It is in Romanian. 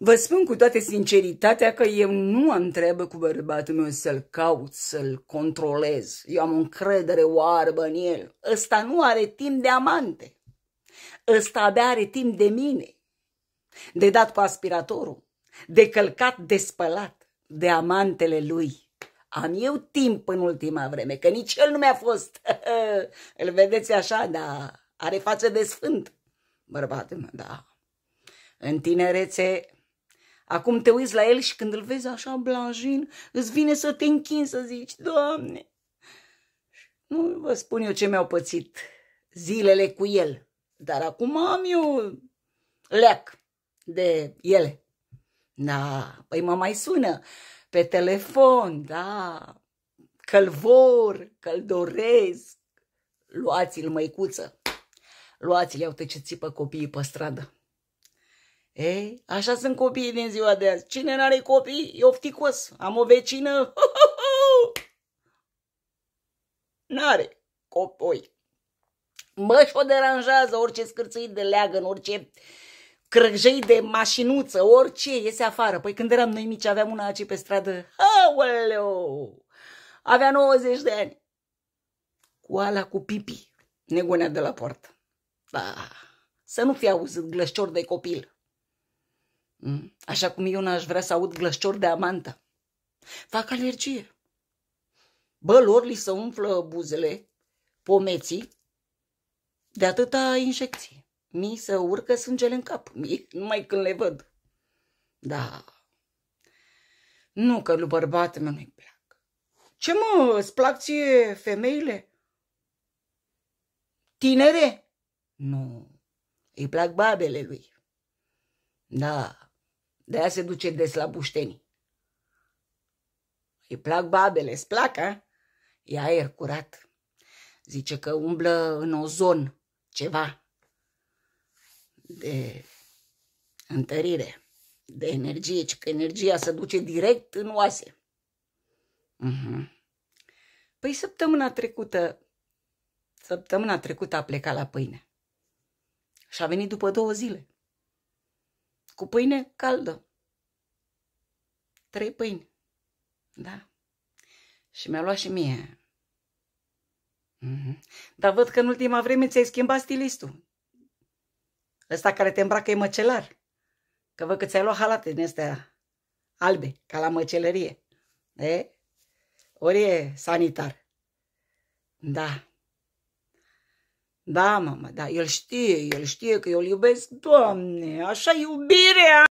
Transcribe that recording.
Vă spun cu toată sinceritatea că eu nu am treabă cu bărbatul meu să-l caut, să-l controlez. Eu am o încredere oarbă în el. Ăsta nu are timp de amante. Ăsta abia are timp de mine. De dat cu aspiratorul, de călcat, de spălat, de amantele lui. Am eu timp în ultima vreme, că nici el nu mi-a fost. Îl vedeți așa, da, are față de sfânt. Bărbatul meu, da. În tinerețe Acum te uiți la el și când îl vezi așa blanjin, îți vine să te închinzi să zici, Doamne! Nu vă spun eu ce mi-au pățit zilele cu el, dar acum am eu leac de ele. Da, păi mă mai sună pe telefon, da, că-l vor, că doresc. Luați-l, măicuță! Luați-l, iau te ce țipă copiii pe stradă. Ei, așa sunt copiii din ziua de azi. Cine n-are copii e ofticos. Am o vecină. n-are copii. Mă, și-o deranjează orice scârțâit de leagăn, orice crăjei de mașinuță, orice iese afară. Păi când eram noi mici aveam una aici pe stradă. Aoleu! Avea 90 de ani. Cu ala cu pipi. Negunea de la poartă. Da. Să nu fie auzit glășcior de copil. Mm. Așa cum eu n-aș vrea să aud glășcior de amantă. Fac alergie. Bă, lor li se umflă buzele, pomeții, de atâta injecție. Mi se urcă sângele în cap, mie, numai când le văd. Da. Nu că lui bărbat mă nu-i plac. Ce mă, îți plac ție femeile? Tinere? Nu, îi plac babele lui. Da, de-aia se duce des la bușteni. Îi plac babele, îți plac, a? E aer curat. Zice că umblă în ozon ceva de întărire, de energie, că energia se duce direct în oase. Uh-huh. Păi săptămâna trecută, săptămâna trecută a plecat la pâine. Și a venit după două zile cu pâine caldă. Trei pâini. Da. Și mi-a luat și mie. Mm-hmm. Dar văd că în ultima vreme ți-ai schimbat stilistul. Ăsta care te îmbracă e măcelar. Că văd că ți-ai luat halate din astea albe, ca la măcelărie. E? Ori e sanitar. Da. Da, mama, da, el știe, el știe că eu îl iubesc. Doamne, așa iubirea!